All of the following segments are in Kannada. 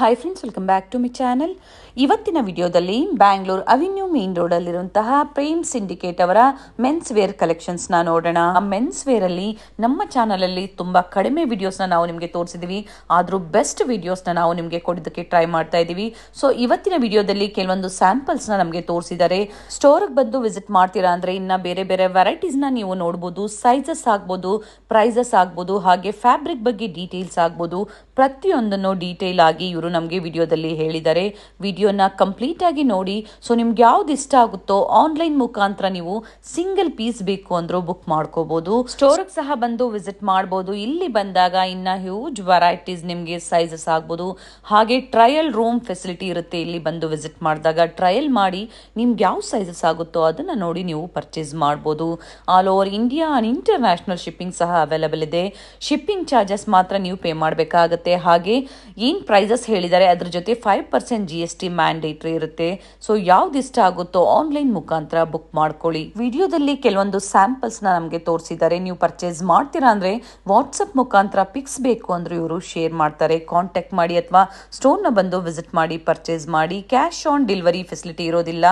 hi friends welcome back to my channel ಇವತ್ತಿನ ವಿಡಿಯೋದಲ್ಲಿ ಬ್ಯಾಂಗ್ಳೂರ್ ಅವಿನ್ಯೂ ಮೇನ್ ರೋಡಲ್ಲಿರುವಂತಹ ಪ್ರೇಮ್ ಸಿಂಡಿಕೇಟ್ ಅವರ ಮೆನ್ಸ್ ವೇರ್ ಕಲೆಕ್ಷನ್ಸ್ನ ನೋಡೋಣ ಆ ಮೆನ್ಸ್ ವೇರಲ್ಲಿ ನಮ್ಮ ಚಾನಲಲ್ಲಿ ತುಂಬ ಕಡಿಮೆ ವಿಡಿಯೋಸ್ನ ನಾವು ನಿಮಗೆ ತೋರಿಸಿದ್ವಿ ಆದರೂ ಬೆಸ್ಟ್ ವಿಡಿಯೋಸ್ನ ನಾವು ನಿಮಗೆ ಕೊಡೋದಕ್ಕೆ ಟ್ರೈ ಮಾಡ್ತಾ ಇದ್ದೀವಿ ಸೊ ಇವತ್ತಿನ ವಿಡಿಯೋದಲ್ಲಿ ಕೆಲವೊಂದು ಸ್ಯಾಂಪಲ್ಸ್ನ ನಮಗೆ ತೋರಿಸಿದ್ದಾರೆ ಸ್ಟೋರ್ಗೆ ಬಂದು ವಿಸಿಟ್ ಮಾಡ್ತೀರಾ ಅಂದರೆ ಇನ್ನು ಬೇರೆ ಬೇರೆ ವೆರೈಟೀಸ್ನ ನೀವು ನೋಡ್ಬೋದು ಸೈಜಸ್ ಆಗ್ಬೋದು ಪ್ರೈಸಸ್ ಆಗ್ಬೋದು ಹಾಗೆ ಫ್ಯಾಬ್ರಿಕ್ ಬಗ್ಗೆ ಡೀಟೇಲ್ಸ್ ಆಗ್ಬೋದು ಪ್ರತಿಯೊಂದನ್ನು ಡೀಟೇಲ್ ಆಗಿ ಇವರು ನಮಗೆ ವಿಡಿಯೋದಲ್ಲಿ ಹೇಳಿದ್ದಾರೆ ವಿಡಿಯೋನ ಆಗಿ ನೋಡಿ ಸೊ ನಿಮ್ಗೆ ಯಾವ್ದು ಇಷ್ಟ ಆಗುತ್ತೋ ಆನ್ಲೈನ್ ಮುಖಾಂತರ ನೀವು ಸಿಂಗಲ್ ಪೀಸ್ ಬೇಕು ಅಂದ್ರೂ ಬುಕ್ ಮಾಡ್ಕೋಬಹುದು ಸ್ಟೋರ್ಗೆ ಸಹ ಬಂದು ವಿಸಿಟ್ ಮಾಡಬಹುದು ಇಲ್ಲಿ ಬಂದಾಗ ಇನ್ನ ಹ್ಯೂಜ್ ವೆರೈಟೀಸ್ ನಿಮಗೆ ಸೈಜಸ್ ಆಗ್ಬೋದು ಹಾಗೆ ಟ್ರಯಲ್ ರೂಮ್ ಫೆಸಿಲಿಟಿ ಇರುತ್ತೆ ಇಲ್ಲಿ ಬಂದು ವಿಸಿಟ್ ಮಾಡಿದಾಗ ಟ್ರಯಲ್ ಮಾಡಿ ನಿಮ್ಗೆ ಯಾವ ಸೈಜಸ್ ಆಗುತ್ತೋ ಅದನ್ನ ನೋಡಿ ನೀವು ಪರ್ಚೇಸ್ ಮಾಡಬಹುದು all over India and international shipping ಸಹ ಅವೈಲಬಲ್ ಇದೆ ಶಿಪ್ಪಿಂಗ್ ಚಾರ್ಜಸ್ ಮಾತ್ರ ನೀವು ಪೇ ಮಾಡಬೇಕಾಗುತ್ತೆ ಇರುತ್ತೆ ಹಾಗೆ ಏನ್ ಪ್ರೈಸಸ್ ಹೇಳಿದ್ದಾರೆ ಅದ್ರ ಜೊತೆ five percent G S T mandatory ಇರುತ್ತೆ ಸೊ ಯಾವ್ದು ಇಷ್ಟ ಆಗುತ್ತೋ ಆನ್ಲೈನ್ ಮುಖಾಂತರ ಬುಕ್ ಮಾಡ್ಕೊಳ್ಳಿ ವಿಡಿಯೋದಲ್ಲಿ ಕೆಲವೊಂದು ಸ್ಯಾಂಪಲ್ಸ್ ನಮಗೆ ತೋರಿಸಿದ್ದಾರೆ ನೀವು ಪರ್ಚೇಸ್ ಮಾಡ್ತೀರಾ ಅಂದ್ರೆ ವಾಟ್ಸ್ಆಪ್ ಮುಖಾಂತರ ಪಿಕ್ಸ್ ಬೇಕು ಅಂದ್ರೆ ಇವರು ಶೇರ್ ಮಾಡ್ತಾರೆ ಕಾಂಟ್ಯಾಕ್ಟ್ ಮಾಡಿ ಅಥವಾ ಸ್ಟೋರ್ ನ ಬಂದು ವಿಸಿಟ್ ಮಾಡಿ ಪರ್ಚೇಸ್ ಮಾಡಿ ಕ್ಯಾಶ್ ಆನ್ ಡೆಲಿವರಿ ಫೆಸಿಲಿಟಿ ಇರೋದಿಲ್ಲ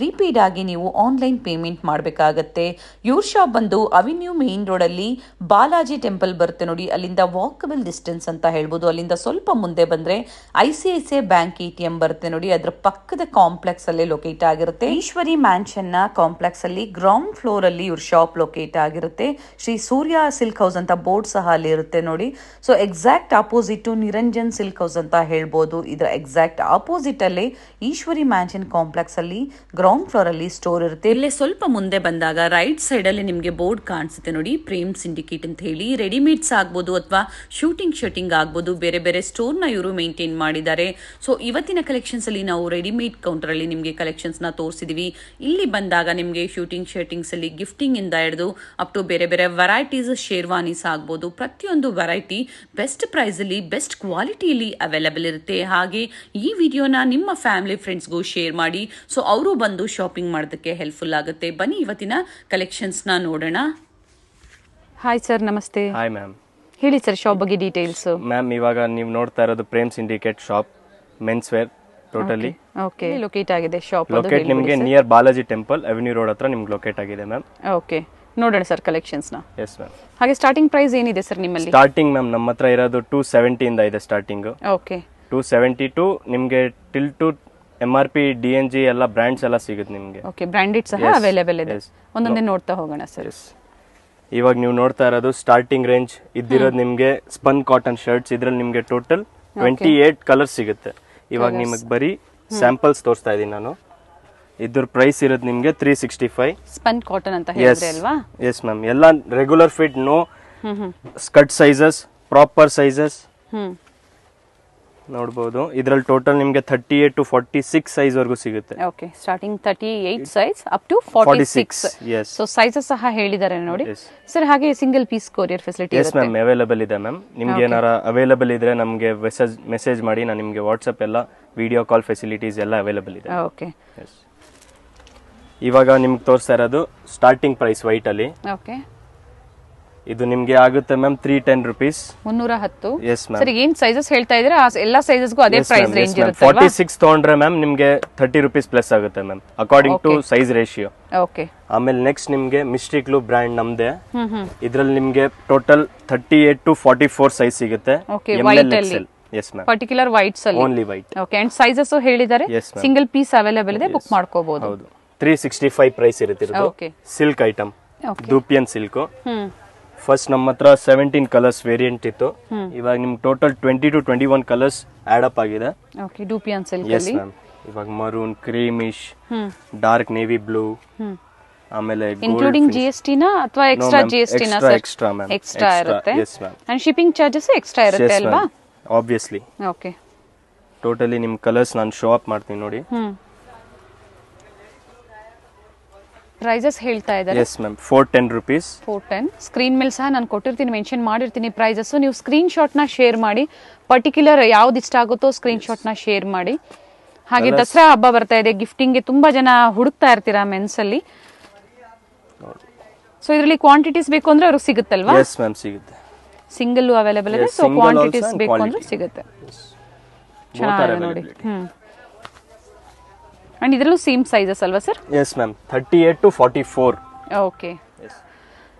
ಪ್ರೀಪೇಯ್ಡ್ ಆಗಿ ನೀವು ಆನ್ಲೈನ್ ಪೇಮೆಂಟ್ ಮಾಡಬೇಕಾಗತ್ತೆ ಯೂರ್ ಶಾಪ್ ಬಂದು ಅವಿನ್ಯೂ ಮೇನ್ ರೋಡ್ ಅಲ್ಲಿ ಬಾಲಾಜಿ ಟೆಂಪಲ್ ಬರುತ್ತೆ ನೋಡಿ ಅಲ್ಲಿಂದ ವಾಕಬಲ್ ಡಿಸ್ಟೆನ್ಸ್ ಅಂತ ಹೇಳ್ಬೋದು ಅಲ್ಲಿಂದ ಸ್ವಲ್ಪ ಮುಂದೆ ಬಂದ್ರೆ I C I C I bank ATM ಬರುತ್ತೆ ನೋಡಿ ಅದರ ಪಕ್ಕದ ಕಾಂಪ್ಲೆಕ್ಸ್ ಅಲ್ಲಿ ಲೊಕೇಟ್ ಆಗಿರುತ್ತೆ ಈಶ್ವರಿ ಮ್ಯಾನ್ಷನ್ ನ ಕಾಂಪ್ಲೆಕ್ಸ್ ಅಲ್ಲಿ ಗ್ರೌಂಡ್ ಫ್ಲೋರ್ ಅಲ್ಲಿ ಇವ್ರ ಶಾಪ್ ಲೊಕೇಟ್ ಆಗಿರುತ್ತೆ ಶ್ರೀ ಸೂರ್ಯ ಸಿಲ್ಕ್ ಹೌಸ್ ಅಂತ ಬೋರ್ಡ್ ಸಹ ಅಲ್ಲಿ ಇರುತ್ತೆ ನೋಡಿ so exact opposite Niranjan silk house ಅಂತ ಹೇಳ್ಬೋದು ಇದರ ಎಕ್ಸಾಕ್ಟ್ ಆಪೋಸಿಟ್ ಅಲ್ಲಿ ಈಶ್ವರಿ ಮ್ಯಾನ್ಷನ್ ಕಾಂಪ್ಲೆಕ್ಸ್ ಅಲ್ಲಿ ಗ್ರೌಂಡ್ ಫ್ಲೋರ್ ಅಲ್ಲಿ ಸ್ಟೋರ್ ಇರುತ್ತೆ ಇಲ್ಲಿ ಸ್ವಲ್ಪ ಮುಂದೆ ಬಂದಾಗ ರೈಟ್ ಸೈಡ್ ಅಲ್ಲಿ ನಿಮಗೆ ಬೋರ್ಡ್ ಕಾಣಿಸುತ್ತೆ ನೋಡಿ ಪ್ರೇಮ್ ಸಿಂಡಿಕೇಟ್ ಅಂತ ಹೇಳಿ ರೆಡಿಮೇಡ್ಸ್ ಆಗ್ಬೋದು ಅಥವಾ ಶೂಟಿಂಗ್ ಶೂಟಿಂಗ್ ಆಗ್ಬೋದು ಬೇರೆ ಬೇರೆ ಸ್ಟೋರ್ನ ಇವರು ಮೇಂಟೈನ್ ಮಾಡಿದ್ದಾರೆ ಸೊ ಇವತ್ತಿನ ಕಲೆಕ್ಷನ್ಸ್ ಅಲ್ಲಿ ನಾವು ರೆಡಿಮೇಡ್ ಕೌಂಟರ್ ಅಲ್ಲಿ ನಿಮಗೆ ಕಲೆಕ್ಷನ್ಸ್ ನ ತೋರಿಸಿದೀವಿ ಇಲ್ಲಿ ಬಂದಾಗ ನಿಮಗೆ ಶೂಟಿಂಗ್ ಶರ್ಟಿಂಗ್ಸ್ ಅಲ್ಲಿ ಗಿಫ್ಟಿಂಗ್ ಇಂದ ಹಿಡಿದು ಅಪ್ ಟು ಬೇರೆ ಬೇರೆ ವೆರೈಟೀಸ್ ಶೇರ್ವಾನೀಸ್ ಆಗ್ಬೋದು ಪ್ರತಿಯೊಂದು ವೆರೈಟಿ ಬೆಸ್ಟ್ ಪ್ರೈಸ್ ಅಲ್ಲಿ ಬೆಸ್ಟ್ ಕ್ವಾಲಿಟಿಯಲ್ಲಿ ಅವೈಲೇಬಲ್ ಇರುತ್ತೆ ಹಾಗೆ ಈ ವಿಡಿಯೋನ ನಿಮ್ಮ ಫ್ಯಾಮಿಲಿ ಫ್ರೆಂಡ್ಸ್ಗೂ ಶೇರ್ ಮಾಡಿ ಸೊ ಅವರು ಬಂದು ಶಾಪಿಂಗ್ ಮಾಡೋದಕ್ಕೆ ಹೆಲ್ಪ್ಫುಲ್ ಆಗುತ್ತೆ ಬನ್ನಿ ಇವತ್ತಿನ ಕಲೆಕ್ಷನ್ಸ್ನ ನೋಡೋಣ ಹಾಯ್ ಸರ್ ನಮಸ್ತೆ ಹಾಯ್ ಮ್ಯಾಮ್ ಹೇಳಿ ಸರ್ ಶಾಪ್ ಬಗ್ಗೆ ಡೀಟೇಲ್ಸ್ ಮ್ಯಾಮ್ ಇವಾಗ ನೀವು ನೋಡ್ತಾ ಇರೋದು Prem syndicate shop men's wear totally okay locate ಆಗಿದೆ ಶಾಪ್ ಲೊಕೇಟ್ ನಿಮಗೆ near Balaji temple avenue road ಹತ್ರ ನಿಮ್ಗೆ ಲೊಕೇಟ್ ಆಗಿದೆ ಮ್ಯಾಮ್ ಓಕೆ ನೋಡೋಣ ಸರ್ ಕಲೆಕ್ಷನ್ಸ್ ನ ಎಸ್ ಮ್ಯಾಮ್ ಹಾಗೆ ಸ್ಟಾರ್ಟಿಂಗ್ ಪ್ರೈಸ್ ಏನಿದೆ ಸರ್ ನಿಮ್ಮಲ್ಲಿ ಸ್ಟಾರ್ಟಿಂಗ್ ಮ್ಯಾಮ್ ನಮ್ಮತ್ರ ಇರೋದು ಟೂ ಸೆವೆಂಟಿ ಇಂದ ಇದೆ starting okay two seventy to ನಿಮಗೆ till to M R P D N G ಎಲ್ಲ ಬ್ರ್ಯಾಂಡ್ಸ್ ಎಲ್ಲ ಸಿಗುತ್ತೆ ನಿಮಗೆ ಓಕೆ ಬ್ರ್ಯಾಂಡೆಡ್ ಸಹ ಅವೈಲೇಬಲ್ ಇದೆ ಒಂದೊಂದೇ ನೋಡ್ತಾ ಹೋಗೋಣ ಸರ್ ಇವಾಗ ನೀವು ನೋಡ್ತಾ ಇರೋದು ಸ್ಟಾರ್ಟಿಂಗ್ ರೇಂಜ್ ಇದ್ದಿರೋದು ನಿಮಗೆ ಸ್ಪನ್ ಕಾಟನ್ ಶರ್ಟ್ಸ್ ಇದ್ರಲ್ಲಿ ನಿಮಗೆ ಟೋಟಲ್ ಟ್ವೆಂಟಿ ಏಟ್ ಕಲರ್ ಸಿಗುತ್ತೆ ಇವಾಗ ನಿಮಗೆ ಬರೀ ಸ್ಯಾಂಪಲ್ಸ್ ತೋರಿಸ್ತಾ ಇದೀನಿ ನಾನು ಇದ್ರ ಪ್ರೈಸ್ ಇರೋದು ನಿಮಗೆ three sixty five spun cotton ಅಂತ ಎಸ್ ಮ್ಯಾಮ್ ಎಲ್ಲ regular fit no skirt sizes proper sizes ನೋಡಬಹುದು ಇದರಲ್ಲಿ ಟೋಟಲ್ ನಿಮಗೆ thirty eight to forty six size ವರೆಗೂ ಸಿಗುತ್ತೆ okay starting thirty eight size up to forty six so sizes ಸಹ ಹೇಳಿದ್ದಾರೆ ನೋಡಿ ಸರ್ ಹಾಗೆ single piece courier facility yes ma'am available ಇದೆ ಮ್ಯಾಮ್ ನಿಮ್ಗೆ ಏನಾರ ಅವೈಲಬಲ್ ಇದ್ರೆ ನಮಗೆ ಮೆಸೇಜ್ ಮೆಸೇಜ್ ಮಾಡಿ ನಾನು ನಿಮಗೆ ವಾಟ್ಸಪ್ ಎಲ್ಲ ವಿಡಿಯೋ ಕಾಲ್ ಫೆಸಿಲಿಟೀಸ್ ಎಲ್ಲ ಅವೈಲಬಲ್ ಇದೆ ಓಕೆ ಇವಾಗ ನಿಮ್ಗೆ ತೋರಿಸ್ತಾ ಇರೋದು ಸ್ಟಾರ್ಟಿಂಗ್ ಪ್ರೈಸ್ ವೈಟ್ ಅಲ್ಲಿ ಓಕೆ ಇದು ನಿಮ್ಗೆ ಆಗುತ್ತೆ ಮ್ಯಾಮ್ ತ್ರೀ ಟೆನ್ ರುಪೀಸ್ ಮುನ್ನೂರ ಹತ್ತು ಸರಿ ಏನ್ ಸೈಜಸ್ ಹೇಳ್ತಾ ಇದ್ರೆ ಎಲ್ಲಾ ಸೈಜಸ್ ಅದೇ ಪ್ರೈಸ್ ರೇಂಜ್ ಇರುತ್ತೆ ಫಾರ್ಟಿ ಸಿಕ್ಸ್ ತಗೊಂಡ್ರೆ ಮ್ಯಾಮ್ ನಿಮ್ಗೆ ತರ್ಟಿ ರುಪೀಸ್ ಪ್ಲಸ್ ಆಗುತ್ತೆ ma'am according to size ratio okay ಆಮೇಲೆ ನೆಕ್ಸ್ಟ್ ನಿಮ್ಗೆ ಮಿಸ್ಟೇಕ್ ಲೂ ಬ್ರ್ಯಾಂಡ್ ನಮ್ದೆ ಇದ್ರಲ್ಲಿ ನಿಮ್ಗೆ total thirty eight to forty four size ಸಿಗುತ್ತೆ yes ma'am particular white only white okay and sizes ಹೇಳಿದ್ದಾರೆ ಸಿಂಗಲ್ ಪೀಸ್ ಅವೈಲೇಬಲ್ ಇದೆ ಬುಕ್ ಮಾಡ್ಕೋಬಹುದು ತ್ರೀ ಸಿಕ್ಸ್ಟಿ ಫೈವ್ ಪ್ರೈಸ್ ಇರುತ್ತೆ silk item dupion silk first ನಮ್ಮ ಹತ್ರ ಸೆವೆಂಟೀನ್ ಕಲರ್ಸ್ ವೇರಿಯಂಟ್ ಇತ್ತು ಇವಾಗ ನಿಮ್ಗೆ total twenty to twenty one colours add up ಆಗಿದೆ ಎಸ್ ಮ್ಯಾಮ್ ಇವಾಗ maroon creamish dark navy blue ಆಮೇಲೆ ಇನ್ಕ್ಲೂಡಿಂಗ್ ಜಿ ಎಸ್ ಟಿನ ಅಥವಾ ಎಕ್ಸ್ಟ್ರಾ ಜಿ ಎಸ್ ಟಿನ ಎಕ್ಸ್ಟ್ರಾ ಮ್ಯಾಮ್ ಎಕ್ಸ್ಟ್ರಾ ಇರುತ್ತೆ ಅಂಡ್ ಶಿಪ್ಪಿಂಗ್ ಚಾರ್ಜಸ್ ಎಕ್ಸ್ಟ್ರಾ ಇರುತ್ತೆ ಅಲ್ವಾ ಆಬ್ವಿಯಸ್ಲಿ ಓಕೆ ಟೋಟಲಿ ನಿಮ್ಮ ಕಲರ್ಸ್ ನಾನು ಶೋ ಅಪ್ ಮಾಡ್ತೀನಿ ನೋಡಿ ಪ್ರೈಸಸ್ ಹೇಳ್ತಾ ಇದ್ದಾರೆ ಎಸ್ ಮ್ಯಾಮ್ 410 ರೂಪೀಸ್ 410 ಸ್ಕ್ರೀನ್ ಮೇಲೆ ಸಹ ನಾನು ಕೊಟ್ಟಿರ್ತೀನಿ ಮೆನ್ಷನ್ ಮಾಡಿರ್ತೀನಿ ಪ್ರೈಸಸ್ ನೀವು ಸ್ಕ್ರೀನ್ ಶಾಟ್ ನ ಶೇರ್ ಮಾಡಿ ಪರ್ಟಿಕ್ಯುಲರ್ ಯಾವ್ದು ಇಷ್ಟ ಆಗುತ್ತೋ ಸ್ಕ್ರೀನ್ ಶಾಟ್ ನ ಶೇರ್ ಮಾಡಿ ಹಾಗೆ ದಸರಾ ಹಬ್ಬ ಬರ್ತಾ ಇದೆ ಗಿಫ್ಟಿಂಗ್ ಗೆ ತುಂಬಾ ಜನ ಹುಡುಕ್ತಾ ಇರ್ತೀರಾ ಮೆನ್ಸ್ ಅಲ್ಲಿ ಸೊ ಇದರಲ್ಲಿ ಕ್ವಾಂಟಿಟೀಸ್ ಬೇಕು ಅಂದ್ರೆ ಅವ್ರಿಗೆ ಸಿಗುತ್ತಲ್ವಾ ಎಸ್ ಮ್ಯಾಮ್ ಸಿಗುತ್ತೆ ಸಿಂಗಲ್ ಅವೈಲೇಬಲ್ ಇದೆ ಸೊ ಕ್ವಾಂಟಿಟೀಸ್ ಬೇಕು ಅಂದ್ರೆ ಸಿಗುತ್ತೆ ಚೆನ್ನಾಗಿದೆ ನೋಡಿ ಹ್ಮ್ ಅಂಡ್ ಇದರಲ್ಲೂ ಸೇಮ್ ಸೈಜಸ್ ಅಲ್ವಾ sir yes ma'am thirty eight to forty four okay